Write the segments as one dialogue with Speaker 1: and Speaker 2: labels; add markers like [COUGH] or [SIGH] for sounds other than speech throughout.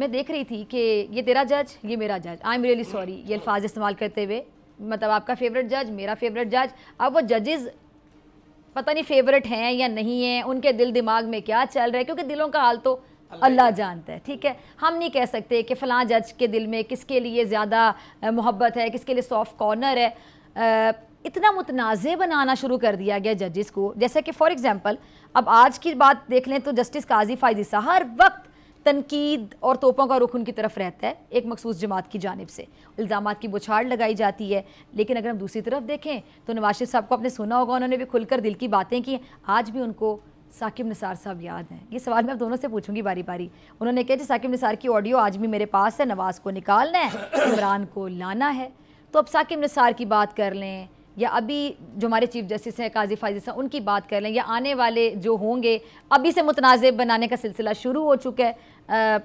Speaker 1: मैं देख रही थी कि ये तेरा जज ये मेरा जज आई एम रियली सॉरी ये अल्फाज इस्तेमाल करते हुए मतलब आपका फेवरेट जज मेरा फेवरेट जज अब वो जजेस पता नहीं फेवरेट हैं या नहीं हैं उनके दिल दिमाग में क्या चल रहा है क्योंकि दिलों का हाल तो अल्लाह जानता है ठीक है हम नहीं कह सकते कि फ़लाँ जज के दिल में किसके लिए ज़्यादा मोहब्बत है किसके लिए सॉफ्ट कॉर्नर है आ, इतना मुतनाज़ बनाना शुरू कर दिया गया जजेस को जैसे कि फॉर एग्ज़ाम्पल अब आज की बात देख लें तो जस्टिस काजी फायजी साहब हर वक्त तनकीद और तोपों का रुख उनकी तरफ रहता है एक मखसूस जमात की जानब से इल्ज़ाम की बुछाड़ लगाई जाती है लेकिन अगर हम दूसरी तरफ देखें तो नवाशिफ साहब को आपने सुना होगा उन्होंने भी खुलकर दिल की बातें की आज भी उनको साकिब निसार साहब याद हैं ये सवाल मैं आप दोनों से पूछूंगी बारी बारी उन्होंने कहा कि साकिब निसार की ऑडियो आज भी मेरे पास है नवाज़ को निकालना है [COUGHS] इमरान को लाना है तो अब साकिब निसार की बात कर लें या अभी जो हमारे चीफ जस्टिस हैं काजी फाजी साहब उनकी बात कर लें या आने वाले जो होंगे अभी से मुतनाज़ बनाने का सिलसिला शुरू हो चुका है आ,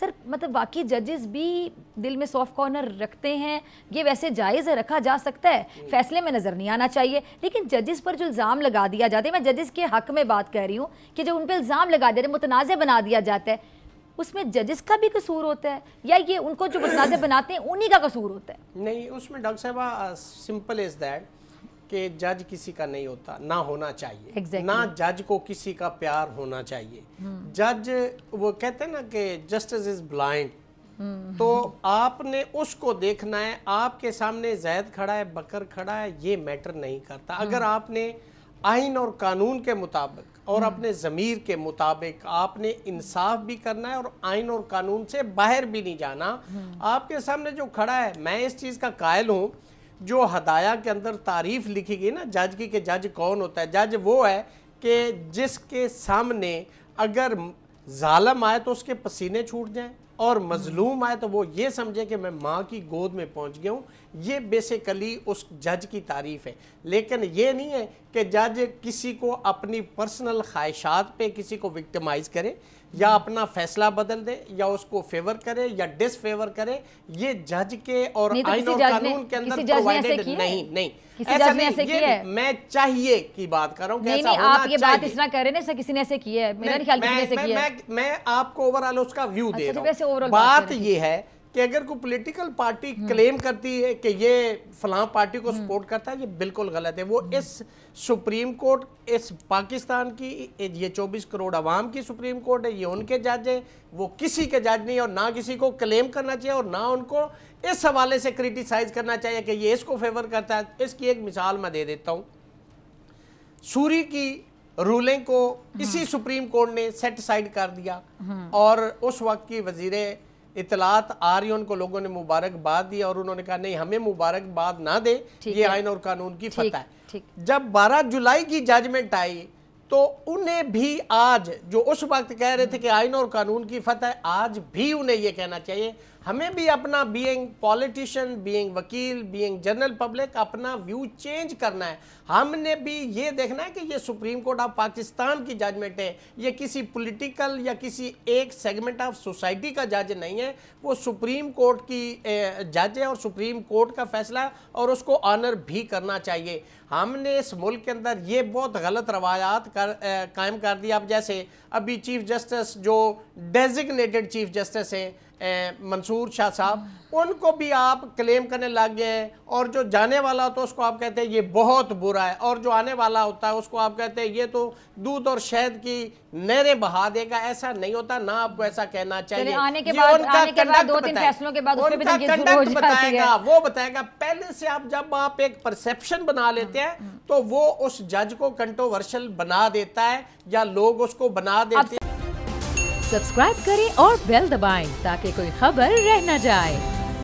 Speaker 1: सर मतलब बाकी जजेस भी दिल में सॉफ्ट कॉर्नर रखते हैं ये वैसे जायज़ रखा जा सकता है फैसले में नज़र नहीं आना चाहिए लेकिन जजेस पर जो इल्ज़ाम लगा दिया जाता है मैं जजेस के हक में बात कर रही हूँ कि जो उन पर इल्ज़ाम लगा दे मुतनाज़ बना दिया जाता है उसमें जजेस का भी कसूर होता है या ये उनको जो बदनाजे [COUGHS] बनाते हैं उन्हीं का कसूर होता है
Speaker 2: नहीं उसमें डॉक्टर साहबा सिंपल इज दैट कि जज किसी का नहीं होता ना होना चाहिए exactly. ना जज को किसी का प्यार होना चाहिए hmm. हम्म। जज वो कहते हैं ना कि जस्टिस इज ब्लाइंड तो आपने उसको देखना है आपके सामने जैद खड़ा है बकर खड़ा है ये मैटर नहीं करता अगर हम्म। आपने आइन और कानून के मुताबिक और हम्म। अपने ज़मीर के मुताबिक आपने इंसाफ भी करना है और आइन और कानून से बाहर भी नहीं जाना हम्म। आपके सामने जो खड़ा है मैं इस चीज़ का कायल हूँ जो हदाया के अंदर तारीफ लिखी गई ना जज की कि जज कौन होता है जज वो है कि जिसके सामने अगर ालम आए तो उसके पसीने छूट जाएँ और मजलूम आए तो वो ये समझे कि मैं माँ की गोद में पहुँच गया हूँ ये बेसिकली उस जज की तारीफ है लेकिन ये नहीं है कि जज किसी को अपनी पर्सनल ख्वाहिशात पे किसी को विक्टिमाइज़ करे या अपना फैसला बदल दे या उसको फेवर करे या डिसफेवर करे ये जज के और तो आईन और कानून के अंदर प्रोवाइडेड नहीं नहीं ऐसा नहीं ऐसे ये मैं चाहिए की बात कर रहा हूँ नहीं, आप ये बात इस
Speaker 1: तरह कर रहे किसी ने ऐसे है मेरा ख्याल किसी ने ऐसे किया
Speaker 2: मैं आपको ओवरऑल उसका व्यू दे अच्छा, रहा तो हूँ बात ये है कि अगर कोई पॉलिटिकल पार्टी क्लेम करती है कि ये फलां पार्टी को सपोर्ट हम्म। करता है ये बिल्कुल गलत है वो हम्म। इस सुप्रीम कोर्ट इस पाकिस्तान की ये 24 करोड़ अवाम की सुप्रीम कोर्ट है ये उनके जज हैं वो किसी के जज नहीं और ना किसी को क्लेम करना चाहिए और ना उनको इस हवाले से क्रिटिसाइज करना चाहिए कि ये इसको फेवर करता है इसकी एक मिसाल मैं दे देता हूँ सूरी की रूलिंग को हम्म। इसी सुप्रीम कोर्ट ने सेट साइड कर दिया और उस वक्त की वजीर इतलात आ रही उनको लोगों ने मुबारकबाद दी और उन्होंने कहा नहीं हमें मुबारकबाद ना दे ये आयन और कानून की फतह है जब 12 जुलाई की जजमेंट आई तो उन्हें भी आज जो उस वक्त कह रहे थे कि आइन और कानून की फतह आज भी उन्हें यह कहना चाहिए हमें भी अपना बीइंग पॉलिटिशियन बीइंग वकील बीइंग जनरल पब्लिक अपना व्यू चेंज करना है हमने भी ये देखना है कि ये सुप्रीम कोर्ट ऑफ पाकिस्तान की जजमेंट है ये किसी पॉलिटिकल या किसी एक सेगमेंट ऑफ सोसाइटी का जज नहीं है वो सुप्रीम कोर्ट की जज है और सुप्रीम कोर्ट का फैसला है और उसको ऑनर भी करना चाहिए हमने इस मुल्क के अंदर ये बहुत गलत रवायात कर कायम कर दिया अब जैसे अभी चीफ जस्टिस जो डेजिग्नेटेड चीफ जस्टिस हैं मंसूर शाह साहब हम्म। उनको भी आप क्लेम करने लग गए हैं और जो जाने वाला होता तो है उसको आप कहते हैं ये बहुत बुरा है और जो आने वाला होता है उसको आप कहते हैं ये तो दूध और शहद की नहरें बहा देगा ऐसा नहीं होता ना आपको ऐसा कहना चाहिए तो बताएगा वो बताएगा पहले से आप जब आप एक परसेप्शन बना लेते हैं हम्म। तो वो उस जज को कंट्रोवर्शियल बना देता है या लोग उसको बना देते सब्सक्राइब करें और बेल दबाएं ताकि कोई खबर रह न जाए